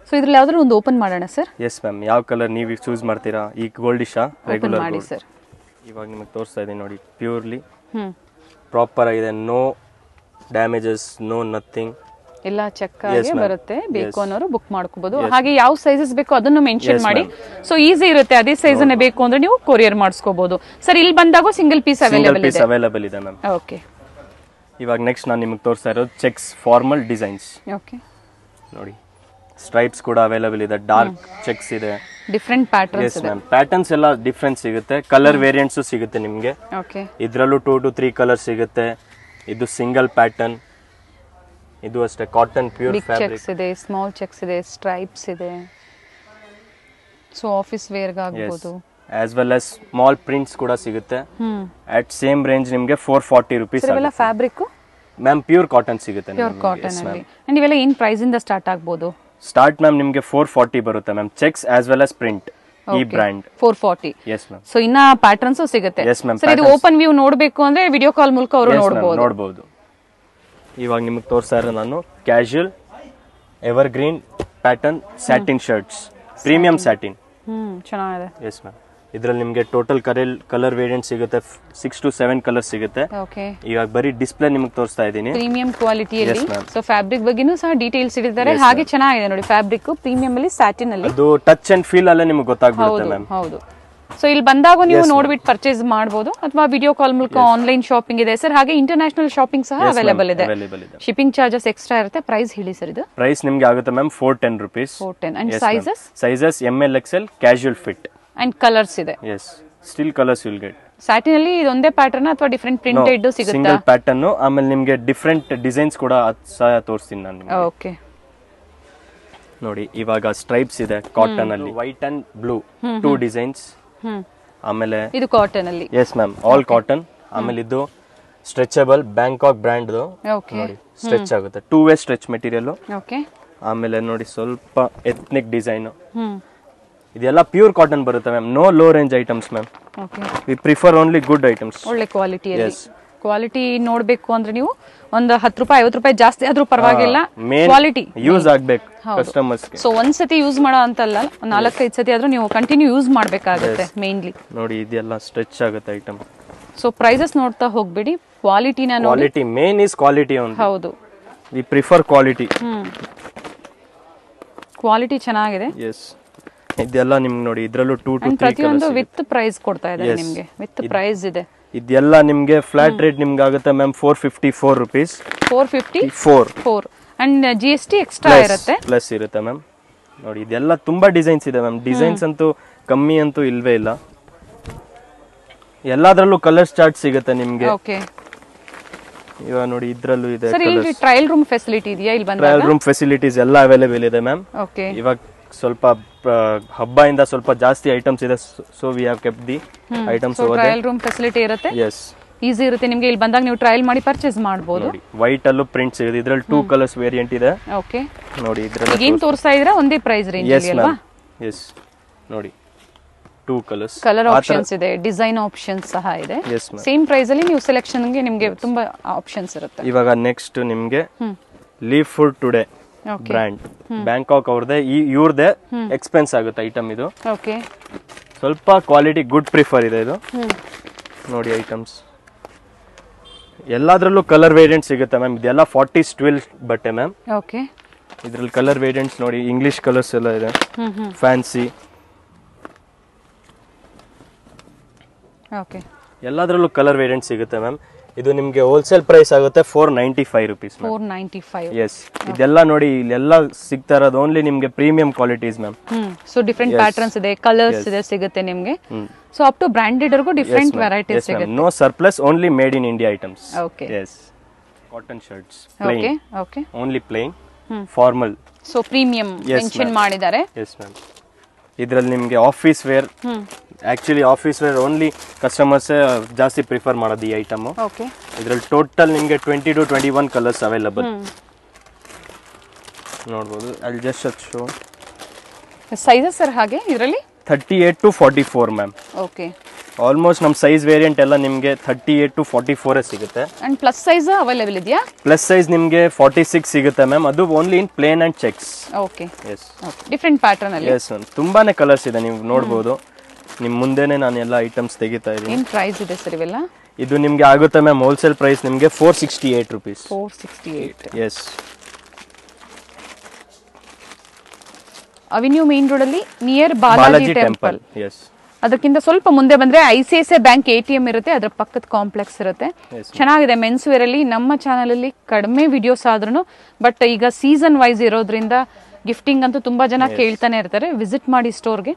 so ಇದ್ರಲ್ಲಿ ಯಾವ್ದಾದ್ರು ಒಂದು ಓಪನ್ ಮಾಡೋಣ ಸರ್ ಎಸ್ ಮ್ಯಾಮ್ ಯಾವ ಕಲರ್ ನೀವು ಚೂಸ್ ಮಾಡ್ತೀರಾ ಈ ಗೋಲ್ಡ್ ಇಶಾ ರೆಗ್ಯುಲರ್ ಮಾಡಿ ಸರ್ ಇವಾಗ ನಿಮಗೆ ತೋರಿಸ್ತಾ ಇದ್ದೀನಿ ನೋಡಿ ಪ್ಯೂರ್ಲಿ ಹ್ಮ್ ಪ್ರಾಪರ್ ಆಗಿದೆ ನೋ ಡ್ಯಾಮೇಜಸ್ ನೋ ನಥಿಂಗ್ ಎಲ್ಲ ಚೆಕ್ ಆಗಿ ಬರುತ್ತೆ ಬೇಕು ಅನ್ನೋರು ಬುಕ್ ಮಾಡ್ಕೋಬಹುದು ಹಾಗೆ ಯಾವ ಸೈಜಸ್ ಬೇಕು ಅದನ್ನು ಮೆನ್ಷನ್ ಮಾಡಿ ಸೊ ಈಸಿ ಇರುತ್ತೆ ಅದೇ ಸೈಜ್ ಬೇಕು ಅಂದ್ರೆ ನೀವು ಕೊರಿಯರ್ ಮಾಡಿಸ್ಕೋಬಹುದು ಸರ್ ಇಲ್ಲಿ ಬಂದಾಗ ಸಿಂಗಲ್ ಪೀಸ್ ಸಿಂಗಲ್ ಅವೈಲೇಬಲ್ ಇದೆ ಇದೆ ಮ್ಯಾಮ್ ಓಕೆ ಇವಾಗ ನೆಕ್ಸ್ಟ್ ನಾನು ನಿಮಗೆ ತೋರಿಸ್ತಾ ಇರೋದು ಚೆಕ್ಸ್ ಫಾರ್ಮಲ್ ಡಿಸೈನ್ಸ್ ಓಕೆ ನೋಡಿ ಸ್ಟ್ರೈಪ್ಸ್ ಕೂಡ ಅವೈಲೇಬಲ್ ಇದೆ ಡಾರ್ಕ್ ಚೆಕ್ಸ್ ಇದೆ ಡಿಫ್ರೆಂಟ್ ಪ್ಯಾಟರ್ನ್ಸ್ ಮ್ಯಾಮ್ ಪ್ಯಾಟರ್ನ್ಸ್ ಎಲ್ಲ ಡಿಫ್ರೆನ್ಸ್ ಸಿಗುತ್ತೆ ಕಲರ್ ವೇರಿಯಂಟ್ಸ್ ಸಿಗುತ್ತೆ ನಿಮಗೆ ಇದರಲ್ಲೂ ಟೂ ಟು ತ್ರೀ ಕಲರ್ ಸಿಗುತ್ತೆ ಇದು ಸಿಂಗಲ್ ಪ್ಯಾಟರ್ನ್ ಇದು ಅಷ್ಟೇ ಕಾಟನ್ ಪ್ಯೂರ್ ಫ್ಯಾಬ್ರಿಕ್ ಇದೆ ಸ್ಮಾಲ್ ಚೆಕ್ಸ್ ಇದೆ ಸ್ಟ್ರೈಪ್ಸ್ ಇದೆ ಸೊ ಆಫೀಸ್ ವೇರ್ಗಾಗ್ಬೋದು as well as small prints ಕೂಡ ಸಿಗುತ್ತೆ ಅಟ್ ಸೇಮ್ ರೇಂಜ್ ನಿಮಗೆ four forty rupees fabric ma'am pure cotton ಸಿಗುತ್ತೆ ಪ್ಯೂರ್ ಕಾಟನ್ ಅಲ್ಲಿ ಇವೆಲ್ಲ ಇನ್ ಪ್ರೈಸ್ ಇಂದ ಸ್ಟಾರ್ಟ್ ಆಗ್ಬೋದು ಸ್ಟಾರ್ಟ್ ಮ್ಯಾಮ್ ನಿಮಗೆ ಫೋರ್ ಫಾರ್ಟಿ ಬರುತ್ತೆ ma'am checks as well as print ಈ brand four forty yes ma'am so ಇನ್ನ ಪ್ಯಾಟರ್ನ್ಸ್ ಸಿಗುತ್ತೆ ಎಸ್ ಮ್ಯಾಮ್ ಇದು ಓಪನ್ ವ್ಯೂ ನೋಡಬೇಕು ಅಂದ್ರೆ ವಿಡಿಯೋ ಕಾಲ್ ಮೂಲಕ ಅವರು ನೋಡಬಹುದು ನೋಡಬಹುದು ಇವಾಗ ನಿಮಗೆ ತೋರಿಸ್ತಾ ಇರೋ ನಾನು casual evergreen pattern satin shirts premium satin hmm ಚೆನ್ನಾಗಿದೆ ಎಸ್ ಮ್ಯಾಮ್ ಇದರಲ್ಲಿ ನಿಮಗೆ ಟೋಟಲ್ ಕಲರ್ ಕಲರ್ ವೇರಿಯಂಟ್ ಸಿಗುತ್ತೆ ಸಿಕ್ಸ್ ಟು ಸೆವೆನ್ ಕಲರ್ ಸಿಗುತ್ತೆ ಇವಾಗ ಬರೀ ಡಿಸ್ಪ್ಲೇ ನಿಮಗೆ ತೋರಿಸ್ತಾ ಇದೀನಿ ಪ್ರೀಮಿಯಂ ಕ್ವಾಲಿಟಿಯಲ್ಲಿ ಸೊ ಫ್ಯಾಬ್ರಿಕ್ ಬಗ್ಗೆನೂ ಸಹ ಡೀಟೇಲ್ಸ್ ಇಟ್ಟಿದ್ದಾರೆ ಹಾಗೆ ಚೆನ್ನಾಗಿದೆ ನೋಡಿ ಫ್ಯಾಬ್ರಿಕ್ ಪ್ರೀಮಿಯಂ ಅಲ್ಲಿ ಸ್ಯಾಟಿನ್ ಅಲ್ಲಿ ಅದು ಟಚ್ ಅಂಡ್ ಫೀಲ್ ಅಲ್ಲೇ ನಿಮಗೆ ಗೊತ್ತಾಗ್ಬಿಡುತ್ತೆ ಮ್ಯಾಮ್ ಹೌದು ಸೊ ಇಲ್ಲಿ ಬಂದಾಗ ನೀವು ನೋಡ್ಬಿಟ್ಟು ಪರ್ಚೇಸ್ ಮಾಡಬಹುದು ಅಥವಾ ವಿಡಿಯೋ ಕಾಲ್ ಮೂಲಕ ಆನ್ಲೈನ್ ಶಾಪಿಂಗ್ ಇದೆ ಸರ್ ಹಾಗೆ ಇಂಟರ್ನ್ಯಾಷನಲ್ ಶಾಪಿಂಗ್ ಸಹ ಅವೈಲೇಬಲ್ ಇದೆ ಶಿಪ್ಪಿಂಗ್ ಚಾರ್ಜಸ್ ಎಕ್ಸ್ಟ್ರಾ ಇರುತ್ತೆ ಪ್ರೈಸ್ ಹೇಳಿ ಸರ್ ಇದು ಪ್ರೈಸ್ ನಿಮ್ಗೆ ಆಗುತ್ತೆ ma'am four ten rupees four ten sizes sizes M L X L casual fit and colours ಇದೆ yes still colours will get satin ಅಲ್ಲಿ ಇದೊಂದೇ ಪ್ಯಾಟರ್ನ್ ಅಥವಾ ಡಿಫ್ರೆಂಟ್ ಪ್ರಿಂಟೆಡ್ ಸಿಗುತ್ತಾ ಸಿಂಗಲ್ ಪ್ಯಾಟರ್ನ್ ಆಮೇಲೆ ನಿಮಗೆ ಡಿಫ್ರೆಂಟ್ ಡಿಸೈನ್ಸ್ ಕೂಡ ಸಹ ತೋರಿಸ್ತೀನಿ ನಾನು ಓಕೆ ನೋಡಿ ಇವಾಗ ಸ್ಟ್ರೈಪ್ಸ್ ಇದೆ ಕಾಟನ್ ಅಲ್ಲಿ white and blue two designs ಆಮೇಲೆ ಇದು ಕಾಟನ್ ಅಲ್ಲಿ ಎಸ್ ಮ್ಯಾಮ್ ಆಲ್ ಕಾಟನ್ ಆಮೇಲೆ ಇದು ಸ್ಟ್ರೆಚಬಲ್ ಬ್ಯಾಂಕಾಕ್ ಬ್ರ್ಯಾಂಡ್ ನೋಡಿ ಸ್ಟ್ರೆಚ್ ಆಗುತ್ತೆ ಟೂ ವೇ ಸ್ಟ್ರೆಚ್ ಮೆಟೀರಿಯಲ್ ಆಮೇಲೆ ನೋಡಿ ಸ್ವಲ್ಪ ಎಥ್ನಿಕ್ ಡಿಸೈನ್ ಇದೆಲ್ಲ ಪ್ಯೂರ್ ಕಾಟನ್ ಬರುತ್ತೆ ma'am no low range items ma'am we prefer only good items ಒಳ್ಳೆ ಕ್ವಾಲಿಟಿ ಕ್ವಾಲಿಟಿ ನೋಡಬೇಕು ಅಂದ್ರೆ ನೀವು ಒಂದು ಹತ್ತು ರೂಪಾಯಿ ಐವತ್ತು ರೂಪಾಯಿ ಜಾಸ್ತಿ ಆದ್ರೂ ಪರವಾಗಿಲ್ಲ ಕ್ವಾಲಿಟಿ ಯೂಸ್ ಆಗ್ಬೇಕು ಕಸ್ಟಮರ್ಸ್ ಸೊ ಒಂದ್ಸತಿ ಯೂಸ್ ಮಾಡೋ ಅಂತಲ್ಲ ನಾಲ್ಕೈದು ಸತಿ ಆದ್ರೂ ನೀವು ಕಂಟಿನ್ಯೂ ಯೂಸ್ ಮಾಡಬೇಕಾಗುತ್ತೆ ಮೇನ್ಲಿ ನೋಡಿ ಇದೆಲ್ಲ ಸ್ಟ್ರೆಚ್ ಆಗುತ್ತೆ ಐಟಮ್ ಸೊ ಪ್ರೈಸಸ್ ನೋಡ್ತಾ ಹೋಗ್ಬೇಡಿ ಕ್ವಾಲಿಟಿನ ಕ್ವಾಲಿಟಿ ಮೇನ್ ಇಸ್ ಕ್ವಾಲಿಟಿ ಹೌದು ವಿ ಪ್ರಿಫರ್ ಕ್ವಾಲಿಟಿ ಕ್ವಾಲಿಟಿ ಚೆನ್ನಾಗಿದೆ ಎಸ್ ಇದೆಲ್ಲ ನಿಮ್ಗೆ ನೋಡಿ ಇದ್ರಲ್ಲೂ ಟೂ ಟು ಪ್ರತಿಯೊಂದು ವಿತ್ ಪ್ರೈಸ್ ಕೊಡ್ತಾ ಇದ್ದಾರೆ ನಿಮಗೆ ವಿತ್ ಪ್ರೈಸ್ ಇದೆ ಇದೆಲ್ಲ ನಿಮಗೆ ಫ್ಲಾಟ್ ರೇಟ್ ನಿಮ್ಗೆ ಆಗುತ್ತೆ ma'am four fifty four rupees four fifty four four and G S T extra ಇರುತ್ತೆ ಪ್ಲಸ್ ಇರುತ್ತೆ ಮ್ಯಾಮ್ ನೋಡಿ ಇದೆಲ್ಲ ತುಂಬಾ ಡಿಸೈನ್ಸ್ ಇದೆ ಮ್ಯಾಮ್ ಡಿಸೈನ್ಸ್ ಅಂತೂ ಕಮ್ಮಿ ಅಂತೂ ಇಲ್ವೇ ಇಲ್ಲ ಎಲ್ಲಾದ್ರಲ್ಲೂ ಕಲರ್ ಚಾರ್ಟ್ ಸಿಗುತ್ತೆ ನಿಮ್ಗೆ ಇವಾಗ ನೋಡಿ ಇದ್ರಲ್ಲೂ ಇದೆ ಟ್ರಯಲ್ ರೂಮ್ ಫೆಸಿಲಿಟಿ ಇದೆಯಾ ಇಲ್ಲಿ ಟ್ರಯಲ್ ರೂಮ್ ಫೆಸಿಲಿಟೀಸ್ ಎಲ್ಲ ಅವೈಲೇಬಲ್ ಇದೆ ಮ್ಯಾಮ್ ಓಕೆ ಇವಾಗ ಸ್ವಲ್ಪ ಹಬ್ಬದಿಂದ ಸ್ವಲ್ಪ ಜಾಸ್ತಿ ಐಟಮ್ಸ್ ಇದೆ so we have kept the items room facility ಇರುತ್ತೆ ಎಸ್ ಈಸಿ ಇರುತ್ತೆ ನಿಮಗೆ ಇಲ್ಲಿ ಬಂದಾಗ ನೀವು ಟ್ರಯಲ್ ಮಾಡಿ ಪರ್ಚೇಸ್ ಮಾಡಬಹುದು ವೈಟ್ ಅಲ್ಲೂ ಪ್ರಿಂಟ್ಸ್ ಇದೆ ಇದರಲ್ಲಿ ಟೂ ಕಲರ್ಸ್ ವೇರಿಯಂಟ್ ಇದೆ ಓಕೆ ನೋಡಿ ಇದರಲ್ಲಿ ಏನು ತೋರಿಸ್ತಾ ಇದ್ರೆ ಒಂದೇ ಪ್ರೈಸ್ ರೇಂಜ್ ಅಲ್ಲಿ ಅಲ್ವಾ ಎಸ್ ನೋಡಿ ಟೂ ಕಲರ್ಸ್ ಕಲರ್ ಆಪ್ಷನ್ಸ್ ಇದೆ ಡಿಸೈನ್ ಆಪ್ಷನ್ಸ್ ಸಹ ಇದೆ ಸೇಮ್ ಪ್ರೈಸ್ ಅಲ್ಲಿ ನೀವು ಸೆಲೆಕ್ಷನ್ ಗೆ ನಿಮಗೆ ತುಂಬಾ ಆಪ್ಷನ್ಸ್ ಇರುತ್ತೆ ಇವಾಗ ನೆಕ್ಸ್ಟ್ ನಿಮಗೆ leave food today brand Bangkok ಅವ್ರದೇ ಈ ಇವ್ರದೇ ಎಕ್ಸ್ಪೆನ್ಸ್ ಆಗುತ್ತೆ ಐಟಮ್ ಇದು ಓಕೆ ಸ್ವಲ್ಪ ಕ್ವಾಲಿಟಿ ಗುಡ್ ಪ್ರಿಫರ್ ಇದೆ ಇದು ನೋಡಿ ಐಟಮ್ಸ್ ಎಲ್ಲದರಲ್ಲೂ ಕಲರ್ ವೇರಿಯಂಟ್ ಸಿಗುತ್ತೆ ಮ್ಯಾಮ್ ಇದೆಲ್ಲ ಫಾರ್ಟಿ ಟ್ವೆಲ್ ಬಟ್ಟೆ ಮ್ಯಾಮ್ ಓಕೆ ಇದರಲ್ಲಿ ಕಲರ್ ವೇರಿಯಂಟ್ಸ್ ನೋಡಿ ಇಂಗ್ಲಿಷ್ ಕಲರ್ಸ್ ಎಲ್ಲ ಇದೆ ಫ್ಯಾನ್ಸಿ ಓಕೆ ಎಲ್ಲದರಲ್ಲೂ ಕಲರ್ ವೇರಿಯಂಟ್ ಸಿಗುತ್ತೆ ಮ್ಯಾಮ್ ಇದು ನಿಮ್ಗೆ ಹೋಲ್ಸೇಲ್ ಪ್ರೈಸ್ ಆಗುತ್ತೆ four ninety five rupees four ninety five yes ಇದೆಲ್ಲ ನೋಡಿ ಇಲ್ಲೆಲ್ಲ ಸಿಗ್ತಾ ಇರೋದು ಓನ್ಲಿ ನಿಮ್ಗೆ premium qualities ma'am so different patterns ಇದೆ ಕಲರ್ಸ್ ಇದೆ ಸಿಗುತ್ತೆ ನಿಮ್ಗೆ ಸೊ ಅಪ್ ಟು ಬ್ರಾಂಡೆಡ್ ವರ್ಗೂ ಡಿಫ್ರೆಂಟ್ ವೆರೈಟೀಸ್ ಸಿಗುತ್ತೆ no surplus only made in India items okay yes cotton shirts okay okay only plain formal so premium mention ಮಾಡಿದ್ದಾರೆ ಎಸ್ ಮ್ಯಾಮ್ ಇದರಲ್ಲಿ ನಿಮಗೆ office wear actually office wear only customers ಜಾಸ್ತಿ ಪ್ರಿಫರ್ ಮಾಡೋದು ಈ ಐಟಮ್ ಇದರಲ್ಲಿ ಟೋಟಲ್ ನಿಮಗೆ twenty to twenty one colours available ನೋಡ್ಬೋದು ಅಲ್ಲಿ ಜಸ್ಟ್ ಶೋ ಸೈಜಸ್ ಸರ್ ಹಾಗೆ ಇದರಲ್ಲಿ thirty eight to forty four ma'am okay almost ನಮ್ಮ ಸೈಜ್ ವೇರಿಯಂಟ್ ಎಲ್ಲ ನಿಮಗೆ thirty eight to forty four ಸಿಗುತ್ತೆ ಅಂಡ್ ಪ್ಲಸ್ ಸೈಜ್ ಅವೈಲೇಬಲ್ ಇದೆಯಾ ಪ್ಲಸ್ ಸೈಜ್ ನಿಮಗೆ ಫಾರ್ಟಿ ಸಿಕ್ಸ್ ಸಿಗುತ್ತೆ ಮ್ಯಾಮ್ ಅದು only in plain and checks okay yes different pattern ಅಲ್ಲಿ ಎಸ್ ತುಂಬಾನೇ ಕಲರ್ಸ್ ಇದೆ ನೀವು ನೋಡ್ಬೋದು ನಿಮ್ಮ ಮುಂದೆನೇ ನಾನು ಎಲ್ಲ ಐಟಮ್ಸ್ ತೆಗಿತಾ ಇದ್ದೀನಿ ಏನು ಪ್ರೈಸ್ ಇದೆ ಸರ್ ಇವೆಲ್ಲ ಇದು ನಿಮಗೆ ಆಗುತ್ತೆ ಮ್ಯಾಮ್ ಹೋಲ್ಸೇಲ್ ಪ್ರೈಸ್ ನಿಮಗೆ four sixty eight rupees four sixty eight yes avenue main ರೋಡಲ್ಲಿ ನಿಯರ್ ಬಾಲಾಜಿ ಟೆಂಪಲ್ ಎಸ್ ಅದಕ್ಕಿಂತ ಸ್ವಲ್ಪ ಮುಂದೆ ಬಂದ್ರೆ I C I C bank A T M ಇರುತ್ತೆ ಅದ್ರ ಪಕ್ಕದ ಕಾಂಪ್ಲೆಕ್ಸ್ ಇರುತ್ತೆ ಚೆನ್ನಾಗಿದೆ ಮೆನ್ಸ್ ವೇರ್ ಅಲ್ಲಿ ನಮ್ಮ ಚಾನಲ್ ಅಲ್ಲಿ ಕಡಿಮೆ ವಿಡಿಯೋಸ್ ಆದ್ರೂ ಬಟ್ ಈಗ ಸೀಸನ್ ವೈಸ್ ಇರೋದ್ರಿಂದ ಗಿಫ್ಟಿಂಗ್ ಅಂತೂ ತುಂಬಾ ಜನ ಕೇಳ್ತಾನೆ ಇರ್ತಾರೆ ವಿಸಿಟ್ ಮಾಡಿ ಸ್ಟೋರ್ಗೆ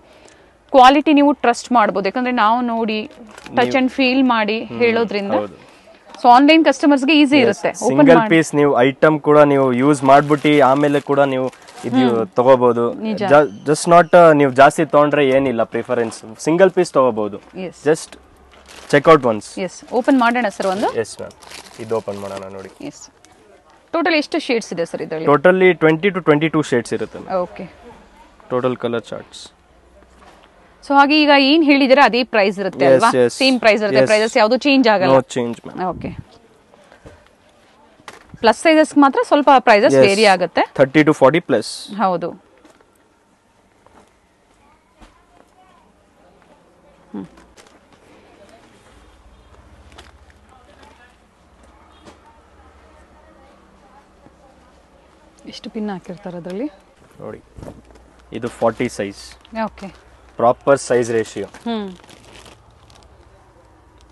ಕ್ವಾಲಿಟಿ ನೀವು ಟ್ರಸ್ಟ್ ಮಾಡ್ಬೋದು ಯಾಕಂದ್ರೆ ನಾವು ನೋಡಿ ಟಚ್ ಅಂಡ್ ಫೀಲ್ ಮಾಡಿ ಹೇಳೋದ್ರಿಂದ ಸೊ ಆನ್ಲೈನ್ ಕಸ್ಟಮರ್ಸ್ಗೆ ಈಸಿ ಇರುತ್ತೆ ಸಿಂಗಲ್ ಪೀಸ್ ನೀವು ಐಟಮ್ ಕೂಡ ನೀವು ಯೂಸ್ ಮಾಡ್ಬಿಟ್ಟು ಆಮೇಲೆ ಕೂಡ ನೀವು ಇದು ತಗೋಬಹುದು ಜಸ್ಟ್ ನಾಟ್ ನೀವು ಜಾಸ್ತಿ ತಗೊಂಡ್ರೆ ಏನಿಲ್ಲ ಪ್ರಿಫರೆನ್ಸ್ ಸಿಂಗಲ್ ಪೀಸ್ ತಗೋಬಹುದು just out once yes open ಮಾಡೋಣ ಸರ್ ಒಂದು ಎಸ್ ಮ್ಯಾಮ್ ಇದು ಓಪನ್ ಮಾಡೋಣ ನೋಡಿ ಎಸ್ ಟೋಟಲ್ ಎಷ್ಟು ಶೇಡ್ಸ್ ಇದೆ ಸರ್ ಇದರಲ್ಲಿ totally twenty to twenty two shades ಇರುತ್ತೆ okay total colour charts so ಹಾಗೆ ಈಗ ಏನು ಹೇಳಿದಿರ ಅದೇ ಪ್ರೈಸ್ ಇರುತ್ತೆ ಅಲ್ವಾ ಸೇಮ್ ಪ್ರೈಸ್ ಇರುತ್ತೆ ಪ್ರೈಸಸ್ ಯಾವುದು ಚೇಂಜ್ ಆಗಲ್ಲ ಚೇಂಜ್ ಓಕೆ ಪ್ಲಸ್ ಸೈಜಸ್ ಮಾತ್ರ ಸ್ವಲ್ಪ ಪ್ರೈಸಸ್ ವೇರಿ ಆಗುತ್ತೆ ತರ್ಟಿ ಟು ಫಾರ್ಟಿ ಪ್ಲಸ್ ಹೌದು ಎಷ್ಟು ಪಿನ್ ಹಾಕಿರ್ತಾರೆ ಅದರಲ್ಲಿ ನೋಡಿ ಇದು forty size okay proper size ratio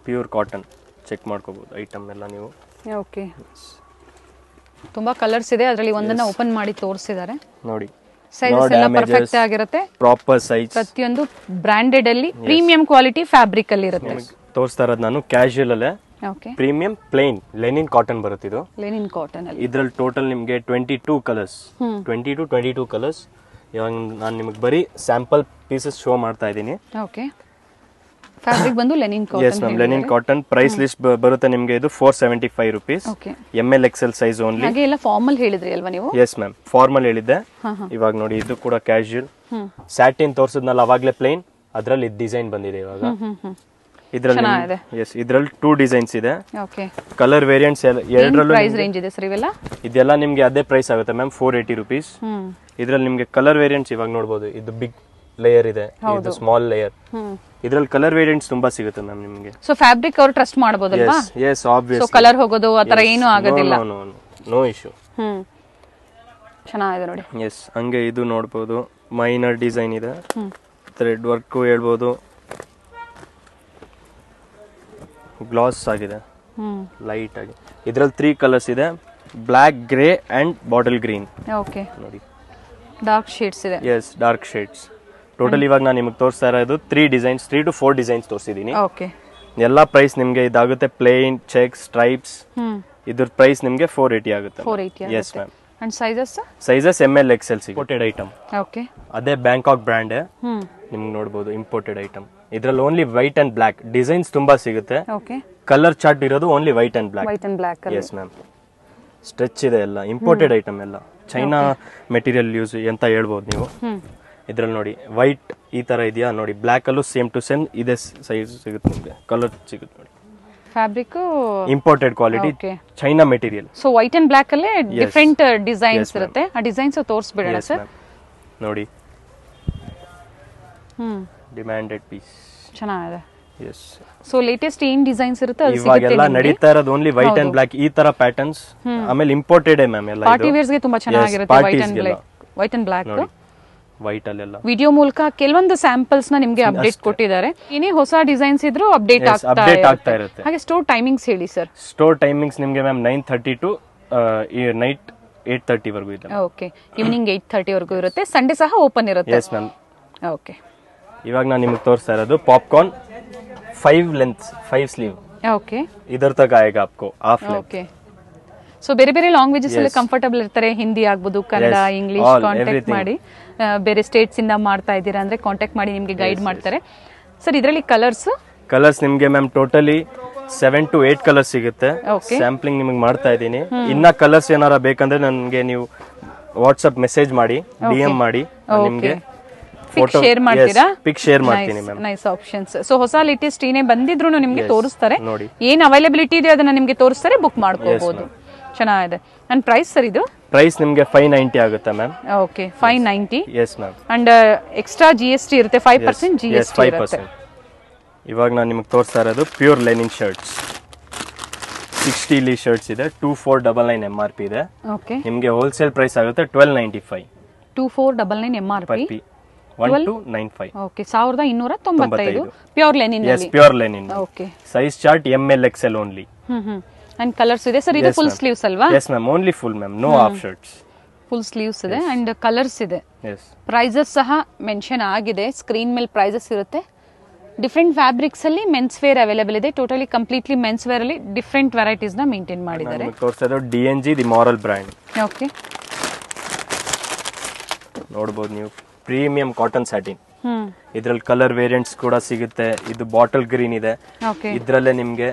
pure cotton check ಮಾಡ್ಕೋಬಹುದು ಐಟಮ್ ಎಲ್ಲ ನೀವು ಓಕೆ ತುಂಬಾ ಕಲರ್ಸ್ ಇದೆ ಅದರಲ್ಲಿ ಒಂದನ್ನ ಓಪನ್ ಮಾಡಿ ತೋರಿಸಿದ್ದಾರೆ ನೋಡಿ ಸೈಜ್ ಎಲ್ಲ ಪರ್ಫೆಕ್ಟ್ ಆಗಿರುತ್ತೆ ಪ್ರಾಪರ್ ಸೈಜ್ ಪ್ರತಿಯೊಂದು ಬ್ರಾಂಡೆಡ್ ಅಲ್ಲಿ ಪ್ರೀಮಿಯಂ ಕ್ವಾಲಿಟಿ ಫ್ಯಾಬ್ರಿಕ್ ಅಲ್ಲಿ ಇರುತ್ತೆ ತೋರಿಸ್ತಾ ಇರೋದು ನಾನು ಕ್ಯಾಶುಯಲ್ ಅಲ್ಲೇ ಪ್ರೀಮಿಯಂ ಪ್ಲೇನ್ ಲೆನಿನ್ ಕಾಟನ್ ಬರುತ್ತೆ ಇದು ಲೆನಿನ್ ಕಾಟನ್ ಅಲ್ಲಿ ಇದರಲ್ಲಿ ಟೋಟಲ್ ನಿಮಗೆ twenty two colours twenty to twenty two colours ಇವಾಗ ನಾನು ನಿಮಗೆ ಬರೀ ಸ್ಯಾಂಪಲ್ ಪೀಸಸ್ ಶೋ ಮಾಡ್ತಾ ಇದ್ದೀನಿ ಓಕೆ ಫ್ಯಾಬ್ರಿಕ್ ಬಂದು linen cotton yes ma'am linen cotton price list ಬರುತ್ತೆ ನಿಮಗೆ ಇದು 475 rupees M L XL size only ಹಾಗೆ ಎಲ್ಲ ಫಾರ್ಮಲ್ ಹೇಳಿದ್ರಿ ಅಲ್ವಾ ನೀವು ಎಸ್ ಮ್ಯಾಮ್ ಫಾರ್ಮಲ್ ಹೇಳಿದ್ದೆ ಇವಾಗ ನೋಡಿ ಇದು ಕೂಡ ಕ್ಯಾಶುಯಲ್ ಸ್ಯಾಟಿನ್ ತೋರಿಸಿದ್ನಲ್ಲ ಅವಾಗಲೇ ಪ್ಲೇನ್ ಅದರಲ್ಲಿ ಇದು ಡಿಸೈನ್ ಬಂದಿದೆ ಇವಾಗ ಇದರಲ್ಲಿ ಎಸ್ ಇದರಲ್ಲಿ ಟೂ ಡಿಸೈನ್ಸ್ ಇದೆ ಕಲರ್ ವೇರಿಯಂಟ್ಸ್ ಎರಡರಲ್ಲೂ ಪ್ರೈಸ್ ರೇಂಜ್ ಇದೆ ಸರ್ ಇವೆಲ್ಲ ಇದೆಲ್ಲ ನಿಮಗೆ ಅದೇ ಪ್ರೈಸ್ ಆಗುತ್ತೆ ಮ್ಯಾಮ್ 480 ರೂಪೀಸ್ ರುಪೀಸ್ ಇದರಲ್ಲಿ ನಿಮಗೆ ಕಲರ್ ವೇರಿಯಂಟ್ಸ್ ಇವಾಗ ನೋಡಬಹುದು ಇದು ಬಿಗ್ ಲೇಯರ್ ಇದೆ ಇದು ಸ್ಮಾಲ್ ಲೇಯರ್ ಇದ್ರಲ್ಲಿ ಕಲರ್ ವೇರಿಯಂಟ್ಸ್ ತುಂಬಾ ಸಿಗುತ್ತೆ ಮ್ಯಾಮ್ ನಿಮಗೆ ಸೊ ಫ್ಯಾಬ್ರಿಕ್ ಅವರು ಟ್ರಸ್ಟ್ ಮಾಡಬಹುದು ಅಲ್ವಾ ಎಸ್ ಆಬ್ವಿಯಸ್ ಸೊ ಕಲರ್ ಹೋಗೋದು ಆ ತರ ಏನು ಆಗೋದಿಲ್ಲ no no no no issue hmm ಚೆನ್ನಾಗಿದೆ ನೋಡಿ ಎಸ್ ಹಂಗೆ ಇದು ನೋಡಬಹುದು ಮೈನರ್ ಡಿಸೈನ್ ಇದೆ ಥ್ರೆಡ್ ವರ್ಕ್ ಹೇಳ್ಬೋದು ಗ್ಲಾಸ್ ಆಗಿದೆ ಲೈಟ್ ಆಗಿ ಇದ್ರಲ್ಲಿ ತ್ರೀ ಕಲರ್ಸ್ ಇದೆ black grey and bottle green okay ನೋಡಿ ಡಾರ್ಕ್ ಶೇಡ್ಸ್ ಇದೆ ಎಸ್ ಡಾರ್ಕ್ ಶೇಡ್ಸ್ ಟೋಟಲ್ ಇವಾಗ ನಾನು ನಿಮಗೆ ತೋರಿಸ್ತಾ ಇರೋದು three designs three to four designs ತೋರಿಸಿದ್ದೀನಿ ಎಲ್ಲ ಪ್ರೈಸ್ ನಿಮಗೆ ಇದಾಗುತ್ತೆ ಪ್ಲೇನ್ ಚೆಕ್ ಸ್ಟ್ರೈಪ್ಸ್ ಇದ್ರ ಪ್ರೈಸ್ ನಿಮಗೆ ಫೋರ್ ಏಯ್ಟಿ ಆಗುತ್ತೆ yes ma'am sizes M L X L imported item okay ಅದೇ ಬ್ಯಾಂಕಾಕ್ ಬ್ರ್ಯಾಂಡ್ ನಿಮ್ಗೆ ನೋಡಬಹುದು ಇಂಪೋರ್ಟೆಡ್ ಐಟಮ್ ಇದ್ರಲ್ಲಿ only white and black designs ತುಂಬಾ ಸಿಗುತ್ತೆ ಕಲರ್ ಚಾರ್ಟ್ ಇರೋದು only white and black white and black yes ma'am stretch ಇದೆ ಎಲ್ಲ ಇಂಪೋರ್ಟೆಡ್ ಐಟಮ್ ಎಲ್ಲ ಚೈನಾ ಮೆಟೀರಿಯಲ್ ಯೂಸ್ ಅಂತ ಹೇಳ್ಬೋದು ನೀವು ಇದ್ರಲ್ಲಿ ನೋಡಿ ವೈಟ್ ಈ ತರ ಇದೆಯಾ ನೋಡಿ ಬ್ಲ್ಯಾಕಲ್ಲೂ ಸೇಮ್ ಟು ಸೇಮ್ ಇದೆ ಸೈಜ್ ಸಿಗುತ್ತೆ ನಿಮಗೆ ಕಲರ್ ಸಿಗುತ್ತೆ ನೋಡಿ fabric imported quality China material so white and black ಅಲ್ಲೇ ಡಿಫ್ರೆಂಟ್ ಡಿಸೈನ್ಸ್ uh, ಇರುತ್ತೆ ಆ ಡಿಸೈನ್ಸ್ ತೋರಿಸ್ಬಿಡೋಣ ಸರ್ ನೋಡಿ ಹ್ಮ್ ಡಿಮ್ಯಾಂಡೆಡ್ ಪೀಸ್ ಚೆನ್ನಾಗಿದೆ ಎಸ್ ಸೊ ಲೇಟೆಸ್ಟ್ ಏನ್ ಡಿಸೈನ್ಸ್ ಇರುತ್ತೆ ಅದು ಸಿಗುತ್ತೆ ಇವಾಗೆಲ್ಲ ನಡೀತಾ ಇರೋದು ಓನ್ಲಿ ವೈಟ್ ಅಂಡ್ ಬ್ಲಾಕ್ ಈ ತರ ಪ್ಯಾಟರ್ನ್ಸ್ ಆಮೇಲೆ ಇಂಪೋರ್ಟೆಡ್ ಮ್ಯಾಮ್ ಎಲ್ಲ ಪಾರ್ಟಿ ವೇರ್ಸ್ ಗೆ ತುಂಬಾ ಚೆನ್ನಾಗಿರುತ್ತೆ white and black white and black white ಎಲ್ಲ ವಿಡಿಯೋ ಮೂಲಕ ಕೆಲವೊಂದು ಸ್ಯಾಂಪಲ್ಸ್ ನ ನಿಮ್ಗೆ ಅಪ್ಡೇಟ್ ಕೊಟ್ಟಿದ್ದಾರೆ ಇನ್ನೇ ಹೊಸ ಡಿಸೈನ್ಸ್ ಇದ್ರೂ ಅಪ್ಡೇಟ್ ಅಪ್ಡೇಟ್ ಆಗ್ತಾ ಇರುತ್ತೆ ಹಾಗೆ ಸ್ಟೋರ್ ಟೈಮಿಂಗ್ಸ್ ಹೇಳಿ ಸರ್ ಸ್ಟೋರ್ ಟೈಮಿಂಗ್ಸ್ ನಿಮ್ಗೆ ma'am nine thirty to night eight thirty ವರೆಗೂ ಇದೆ ಓಕೆ ಇವನಿಂಗ್ ಏಟ್ ತರ್ಟಿ ವರೆಗೂ ಇರುತ್ತೆ ಸಂಡೇ ಸಹ ಓಪನ್ ಇರುತ್ತೆ ಎಸ್ ಮ್ಯಾಮ್ ಓಕೆ ಇವಾಗ ನಾನು ನಿಮಗೆ ತೋರಿಸ್ತಾ ಇರೋದು popcorn five length five sleeve okay ಇದರ ತಗ ಆಯ್ಗ ಆಪ್ಕೋ ಹಾಫ್ ಓಕೆ ಸೊ ಬೇರೆ ಬೇರೆ ಲ್ಯಾಂಗ್ವೇಜಸ್ ಅಲ್ಲಿ ಕಂಫರ್ಟಬಲ್ ಇರ್ತಾರೆ ಹಿಂದಿ ಆಗ್ಬೋದು ಕನ್ನಡ ಇಂಗ್ಲಿಷ್ ಕಾಂಟ್ಯಾಕ್ಟ್ ಮಾಡಿ ಬೇರೆ ಸ್ಟೇಟ್ಸ್ ಇಂದ ಮಾಡ್ತಾ ಇದ್ದೀರಾ ಅಂದ್ರೆ ಕಾಂಟ್ಯಾಕ್ಟ್ ಮಾಡಿ ನಿಮಗೆ ಗೈಡ್ ಮಾಡ್ತಾರೆ ಸರ್ ಇದರಲ್ಲಿ ಕಲರ್ಸ್ ಕಲರ್ಸ್ ನಿಮಗೆ ma'am totally seven to eight colours ಸಿಗುತ್ತೆ ಸ್ಯಾಂಪ್ಲಿಂಗ್ ನಿಮಗೆ ಮಾಡ್ತಾ ಇದ್ದೀನಿ ಇನ್ನ ಕಲರ್ಸ್ ಏನಾರ ಬೇಕಂದ್ರೆ ನನಗೆ ನೀವು ವಾಟ್ಸ್ಆಪ್ ಮೆಸೇಜ್ ಮಾಡಿ ಡಿ ಎಂ ಮಾಡಿ ನಿಮಗೆ ಶೇರ್ ಮಾಡ್ತೀರಾ ಶೇರ್ ಮಾಡ್ತೀನಿ ಸೊ ಹೊಸ ಲೇಟೆಸ್ಟ್ ಏನೇ ಬಂದಿದ್ರು ನಿಮ್ಗೆ ತೋರಿಸ್ತಾರೆ ಏನ್ ಅವೈಲಬಿಲಿಟಿ ಇದೆ ಅದನ್ನ ನಿಮ್ಗೆ ತೋರಿಸ್ತಾರೆ ಬುಕ್ ಮಾಡ್ಕೋಬಹುದು ಚೆನ್ನಾಗಿದೆ ಅಂಡ್ ಪ್ರೈಸ್ ಸರ್ ಇದು ಪ್ರೈಸ್ ನಿಮಗೆ ಫೈವ್ ನೈಂಟಿ ಆಗುತ್ತೆ ma'am okay five ninety yes ma'am and extra G S T ಇರುತ್ತೆ five percent G S five percent ಇವಾಗ ನಾನು ನಿಮಗೆ ತೋರಿಸ್ತಾ ಇರೋದು ಪ್ಯೂರ್ ಲೈನಿಂಗ್ ಶರ್ಟ್ಸ್ ಸಿಕ್ಸ್ಟಿಲಿ ಶರ್ಟ್ಸ್ ಇದೆ two four double nine M R P ಇದೆ ಓಕೆ ನಿಮಗೆ ಹೋಲ್ಸೇಲ್ ಪ್ರೈಸ್ ಆಗುತ್ತೆ twelve ninety five two four double nine M R P one two nine five okay ಸಾವಿರದ ಇನ್ನೂರ ತೊಂಬತ್ತೈದು pure linen yes pure linen okay size chart M L X L only ಹ್ಞೂ ಹ್ಞೂ ಅಂಡ್ ಕಲರ್ಸ್ ಇದೆ ಸರ್ ಇದು ಫುಲ್ ಸ್ಲೀವ್ಸ್ ಅಲ್ವಾ yes ma'am only full ma'am no half shirts full sleeves ಇದೆ ಅಂಡ್ ಕಲರ್ಸ್ ಇದೆ ಪ್ರೈಸಸ್ ಸಹ ಮೆನ್ಷನ್ ಆಗಿದೆ ಸ್ಕ್ರೀನ್ ಮೇಲೆ ಪ್ರೈಸಸ್ ಇರುತ್ತೆ ಡಿಫ್ರೆಂಟ್ ಫ್ಯಾಬ್ರಿಕ್ಸ್ ಅಲ್ಲಿ ಮೆನ್ಸ್ ವೇರ್ ಅವೈಲೇಬಲ್ ಇದೆ ಟೋಟಲಿ ಕಂಪ್ಲೀಟ್ಲಿ ಮೆನ್ಸ್ ವೇರ್ ಅಲ್ಲಿ ಡಿಫ್ರೆಂಟ್ ವೆರೈಟೀಸ್ ನ ಮೇಂಟೈನ್ ಮಾಡಿದ್ದಾರೆ D N G the moral brand okay ನೋಡ್ಬೋದು ನೀವು ಪ್ರೀಮಿಯಂ ಕಾಟನ್ ಸ್ಯಾಟಿನ್ ಇದ್ರಲ್ಲಿ ಕಲರ್ ವೇರಿಯಂಟ್ಸ್ ಕೂಡ ಸಿಗುತ್ತೆ ಇದು ಬಾಟಲ್ ಗ್ರೀನ್ ಇದೆ ಇದರಲ್ಲೇ ನಿಮಗೆ